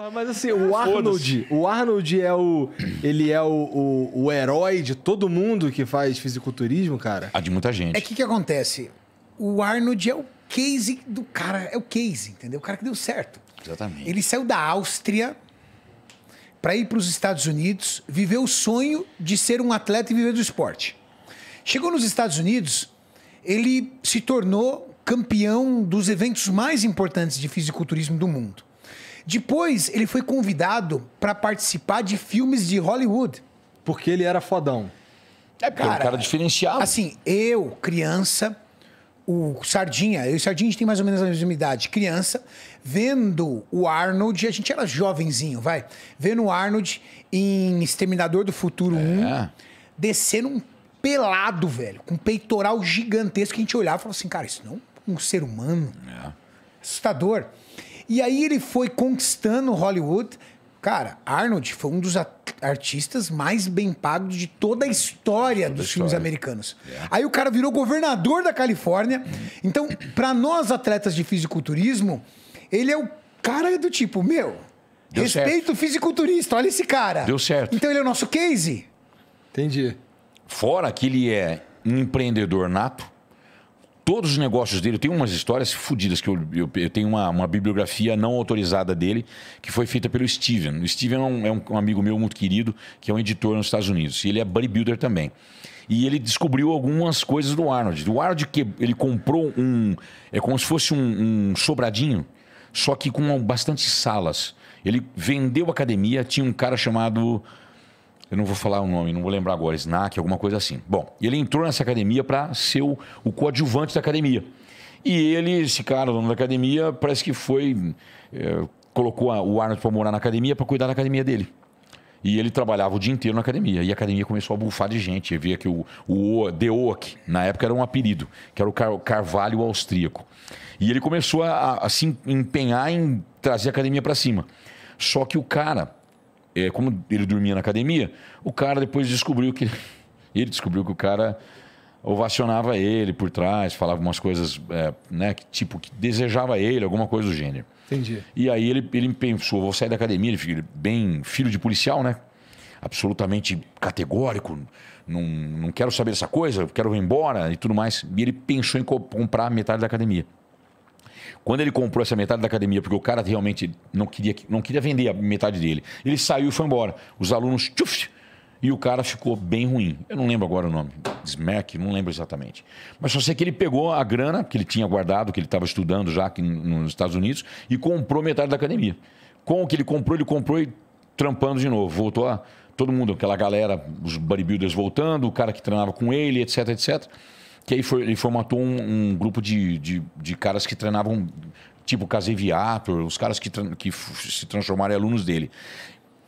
Porra, mas assim, o Arnold, o Arnold é o. Ele é o, o, o herói de todo mundo que faz fisiculturismo, cara. A ah, de muita gente. É que que acontece? O Arnold é o case do cara, é o case, entendeu? O cara que deu certo. Exatamente. Ele saiu da Áustria para ir para os Estados Unidos, viver o sonho de ser um atleta e viver do esporte. Chegou nos Estados Unidos, ele se tornou campeão dos eventos mais importantes de fisiculturismo do mundo. Depois, ele foi convidado para participar de filmes de Hollywood. Porque ele era fodão. É, porque cara, era um cara diferenciado. Assim, eu, criança, o Sardinha, eu e o Sardinha a gente tem mais ou menos a mesma idade, criança, vendo o Arnold, a gente era jovenzinho, vai, vendo o Arnold em Exterminador do Futuro é. 1, descendo um pelado, velho, com um peitoral gigantesco, que a gente olhava e falava assim, cara, isso não é um ser humano. É. Assustador. E aí ele foi conquistando Hollywood. Cara, Arnold foi um dos artistas mais bem pagos de toda a história toda dos história. filmes americanos. Yeah. Aí o cara virou governador da Califórnia. Uhum. Então, para nós atletas de fisiculturismo, ele é o cara do tipo, meu, Deu respeito certo. o fisiculturista, olha esse cara. Deu certo. Então ele é o nosso case. Entendi. Fora que ele é um empreendedor nato, todos os negócios dele. Tem umas histórias fodidas que eu, eu, eu tenho uma, uma, bibliografia não autorizada dele, que foi feita pelo Steven. O Steven é, um, é um, um, amigo meu muito querido, que é um editor nos Estados Unidos. E ele é bodybuilder também. E ele descobriu algumas coisas do Arnold. O Arnold que ele comprou um. É como se fosse um, um sobradinho, só que com bastante salas. Ele vendeu a academia, tinha um cara chamado eu não vou falar o nome, não vou lembrar agora, Snack, alguma coisa assim. Bom, ele entrou nessa academia para ser o, o coadjuvante da academia. E ele, esse cara, dono da academia, parece que foi. É, colocou a, o Arnold para morar na academia para cuidar da academia dele. E ele trabalhava o dia inteiro na academia. E a academia começou a bufar de gente. Eu via que o, o The Oak, na época, era um apelido, que era o Car Carvalho Austríaco. E ele começou a, a, a se empenhar em trazer a academia para cima. Só que o cara é, como ele dormia na academia, o cara depois descobriu que. Ele descobriu que o cara ovacionava ele por trás, falava umas coisas, é, né, que, tipo, que desejava ele, alguma coisa do gênero. Entendi. E aí ele, ele pensou, vou sair da academia, ele, bem filho de policial, né? Absolutamente categórico, não, não quero saber dessa coisa, quero ir embora e tudo mais. E ele pensou em comprar metade da academia. Quando ele comprou essa metade da academia, porque o cara realmente não queria, não queria vender a metade dele, ele saiu e foi embora. Os alunos, tchuf, e o cara ficou bem ruim. Eu não lembro agora o nome, Smack, não lembro exatamente. Mas só sei que ele pegou a grana que ele tinha guardado, que ele estava estudando já aqui nos Estados Unidos, e comprou metade da academia. Com o que ele comprou, ele comprou e trampando de novo. Voltou a todo mundo, aquela galera, os bodybuilders voltando, o cara que treinava com ele, etc, etc. Que aí foi, ele formatou um, um grupo de, de, de, caras que treinavam, tipo Caseviator, os caras que, que se transformaram em alunos dele.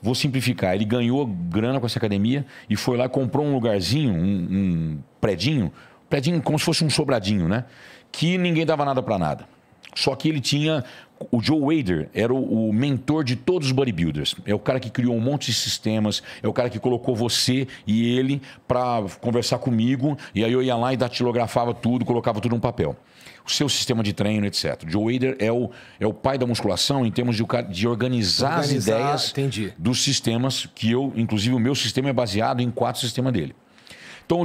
Vou simplificar, ele ganhou grana com essa academia e foi lá comprou um lugarzinho, um, um predinho, predinho como se fosse um sobradinho, né? Que ninguém dava nada para nada. Só que ele tinha o Joe Wader era o, mentor de todos os bodybuilders. É o cara que criou um monte de sistemas, é o cara que colocou você e ele para conversar comigo. E aí eu ia lá e datilografava tudo, colocava tudo num papel. O seu sistema de treino, etc. O Joe Wader é o, é o pai da musculação em termos de, de organizar, organizar as ideias entendi. dos sistemas que eu, inclusive o meu sistema é baseado em quatro sistemas dele.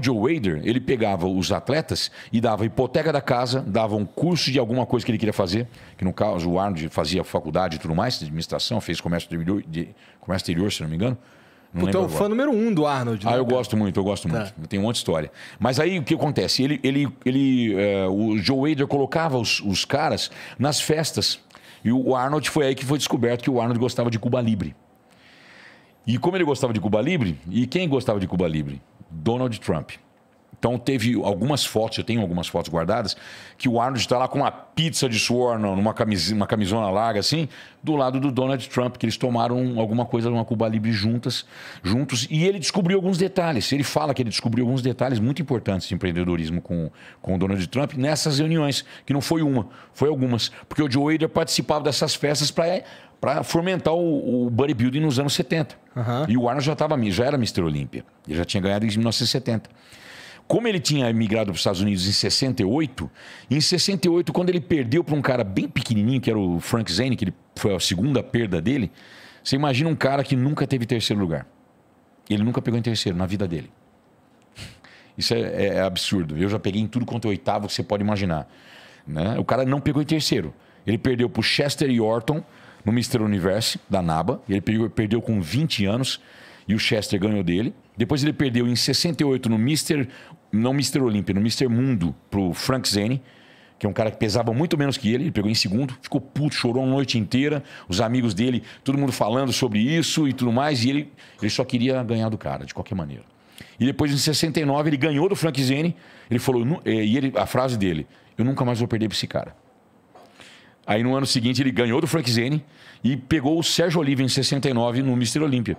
Joe Wader, ele pegava os atletas e dava hipoteca da casa, dava um curso de alguma coisa que ele queria fazer, que no caso o Arnold fazia faculdade e tudo mais, de administração, fez comércio exterior, de, comércio exterior se não me engano. Não Puta, é o fã número um do Arnold. Né? Ah, eu gosto muito, eu gosto tá. muito. É. Tem um monte de história. Mas aí o que acontece? Ele, ele, ele, eh, o Joe Wader colocava os, os caras nas festas. E o Arnold foi aí que foi descoberto que o Arnold gostava de Cuba Libre. E como ele gostava de Cuba Libre, e quem gostava de Cuba Libre? Donald Trump. Então teve algumas fotos, eu tenho algumas fotos guardadas, que o Arnold está lá com uma pizza de suor, numa camisinha, uma camisona larga assim, do lado do Donald Trump, que eles tomaram alguma coisa numa Cuba Libre juntas, juntos, e ele descobriu alguns detalhes. Ele fala que ele descobriu alguns detalhes muito importantes de empreendedorismo com, com o Donald Trump nessas reuniões, que não foi uma, foi algumas, porque o Joe Weider participava dessas festas para para fomentar o, o, bodybuilding nos anos 70. Uhum. E o Arnold já, tava, já era Mr. Olímpia. Ele já tinha ganhado em 1970. Como ele tinha emigrado para os Estados Unidos em 68, em 68, quando ele perdeu para um cara bem pequenininho, que era o Frank Zane, que ele, foi a segunda perda dele, você imagina um cara que nunca teve terceiro lugar. Ele nunca pegou em terceiro na vida dele. Isso é, é, é absurdo. Eu já peguei em tudo quanto é oitavo que você pode imaginar. Né? O cara não pegou em terceiro. Ele perdeu para o Chester Yorton, no Mister Universo da NABA. Ele perdeu com 20 anos e o Chester ganhou dele. Depois ele perdeu em 68 no Mister, não Mister Olímpia, no Mister Mundo pro Frank Zane, que é um cara que pesava muito menos que ele, ele pegou em segundo, ficou puto, chorou a noite inteira, os amigos dele, todo mundo falando sobre isso e tudo mais, e ele, ele só queria ganhar do cara, de qualquer maneira. E depois em 69 ele ganhou do Frank Zane, ele falou, eh, e ele, a frase dele, eu nunca mais vou perder para esse cara. Aí no ano seguinte ele ganhou do Frank Zene e pegou o Sérgio Oliva em 69 no Mister Olímpia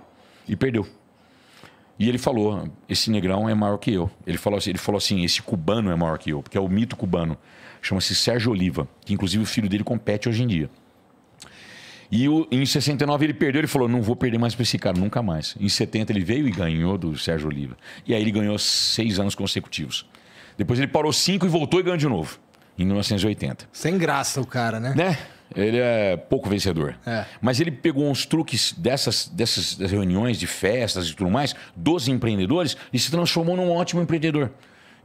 e perdeu. E ele falou: esse negrão é maior que eu. Ele falou assim: ele falou assim esse cubano é maior que eu, porque é o mito cubano. Chama-se Sérgio Oliva, que inclusive o filho dele compete hoje em dia. E o, em 69 ele perdeu, ele falou: não vou perder mais para esse cara, nunca mais. Em 70 ele veio e ganhou do Sérgio Oliva. E aí ele ganhou seis anos consecutivos. Depois ele parou cinco e voltou e ganhou de novo em 1980. Sem graça o cara, né? Né? Ele é pouco vencedor. É. Mas ele pegou uns truques dessas, dessas reuniões de festas e tudo mais dos empreendedores e se transformou num ótimo empreendedor.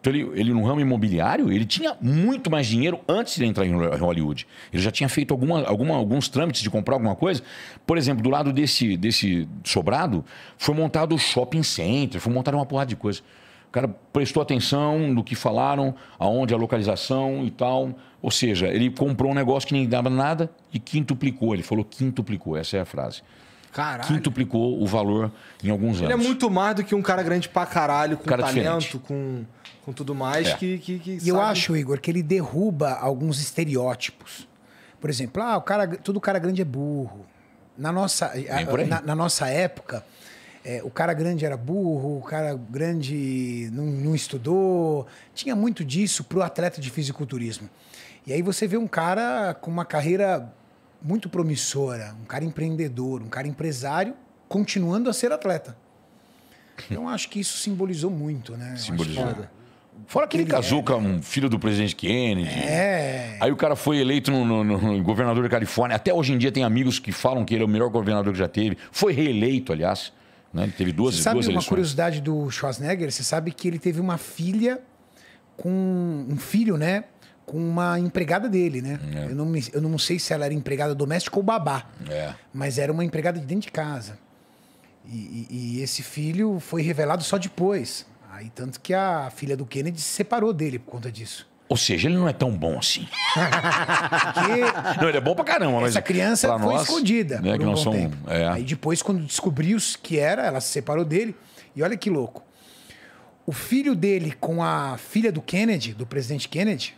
Então, ele, ele no ramo imobiliário, ele tinha muito mais dinheiro antes de entrar em Hollywood. Ele já tinha feito alguma, alguma, alguns trâmites de comprar alguma coisa. Por exemplo, do lado desse, desse sobrado, foi montado o shopping center, foi montada uma porrada de coisa cara prestou atenção no que falaram, aonde a localização e tal. Ou seja, ele comprou um negócio que nem dava nada e quintuplicou. Ele falou quintuplicou, essa é a frase. Caralho. Quintuplicou o valor em alguns ele é anos. Ele é muito mais do que um cara grande pra caralho, com cara talento, com, com tudo mais. É. Que, que, que, e sabe... eu acho, Igor, que ele derruba alguns estereótipos. Por exemplo, ah, o cara, todo cara grande é burro. Na nossa, na, na nossa época, é, o cara grande era burro, o cara grande não, não estudou. Tinha muito disso para o atleta de fisiculturismo. E aí você vê um cara com uma carreira muito promissora, um cara empreendedor, um cara empresário, continuando a ser atleta. Então acho que isso simbolizou muito, né? Simbolizou. Que... Fora que ele, ele casou é, com um filho do presidente Kennedy. É. Aí o cara foi eleito no, no, no, governador da Califórnia. Até hoje em dia tem amigos que falam que ele é o melhor governador que já teve. Foi reeleito, aliás. Né? Ele teve duas, você sabe uma curiosidade do Schwarzenegger? Você sabe que ele teve uma filha com um filho, né? Com uma empregada dele, né? É. Eu, não me, eu não sei se ela era empregada doméstica ou babá. É. Mas era uma empregada de dentro de casa. E, e, e, esse filho foi revelado só depois. Aí tanto que a filha do Kennedy se separou dele por conta disso. Ou seja, ele não é tão bom assim. não, ele é bom pra caramba, mas. Essa criança foi nós, escondida. Né, por que um somos, é. Aí depois, quando descobriu que era, ela se separou dele. E olha que louco. O filho dele com a filha do Kennedy, do presidente Kennedy,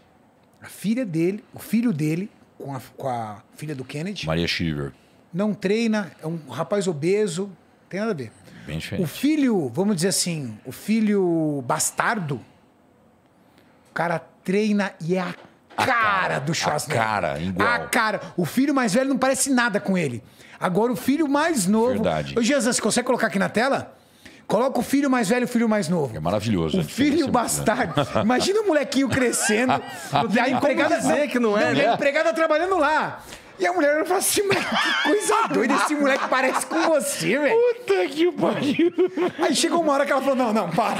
a filha dele, o filho dele com a, com a filha do Kennedy. Maria Shiver. Não treina, é um rapaz obeso, tem nada a ver. Bem diferente. O filho, vamos dizer assim, o filho bastardo cara treina e é a cara, cara do Schwarzenegger. A cara, igual. A cara. O filho mais velho não parece nada com ele. Agora o filho mais novo. Verdade. Ô, Jesus, consegue colocar aqui na tela? Coloca o filho mais velho e o filho mais novo. É maravilhoso. O né? filho é bastardo. Imagina o molequinho crescendo. a empregada dizer que não é, né? a empregada trabalhando lá. E a mulher falou assim, mas que coisa doida, esse moleque parece com você, velho. Puta que pariu. Aí chegou uma hora que ela falou, não, não, para.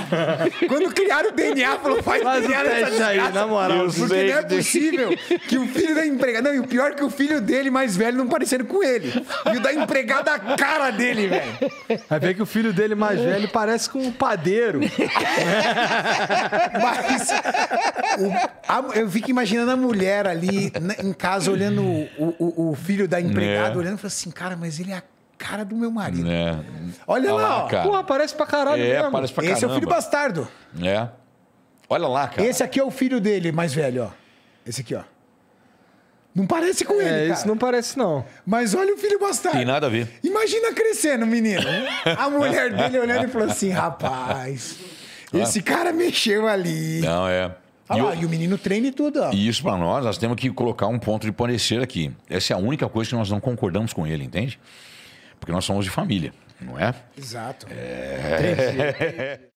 Quando criaram o DNA, falou, faz, faz o teste aí, na moral. Deus porque não é possível que o filho da empregada... Não, e o pior é que o filho dele, mais velho, não parecendo com ele. E o da empregada, a cara dele, velho. Vai ver que o filho dele, mais velho, parece com um padeiro. mas o, a, eu fico imaginando a mulher ali, né, em casa, olhando o, o o, o filho da empregada é. olhando e falou assim, cara, mas ele é a cara do meu marido. É. Olha, Olha lá, lá ó. parece pra caralho é, mesmo. Parece pra Esse caramba. é o filho bastardo. É. Olha lá, cara. Esse aqui é o filho dele, mais velho, ó. Esse aqui, ó. Não parece com é, ele, cara. Isso não parece, não. Mas olha o filho bastardo. Tem nada a ver. Imagina crescendo, menino. a mulher dele olhando e falou assim: rapaz, ah. esse cara mexeu ali. Não, é. Ah, e, lá, eu... e o menino treina e tudo. E isso para nós, nós temos que colocar um ponto de parecer aqui. Essa é a única coisa que nós não concordamos com ele, entende? Porque nós somos de família, não é? Exato. É... Entendi.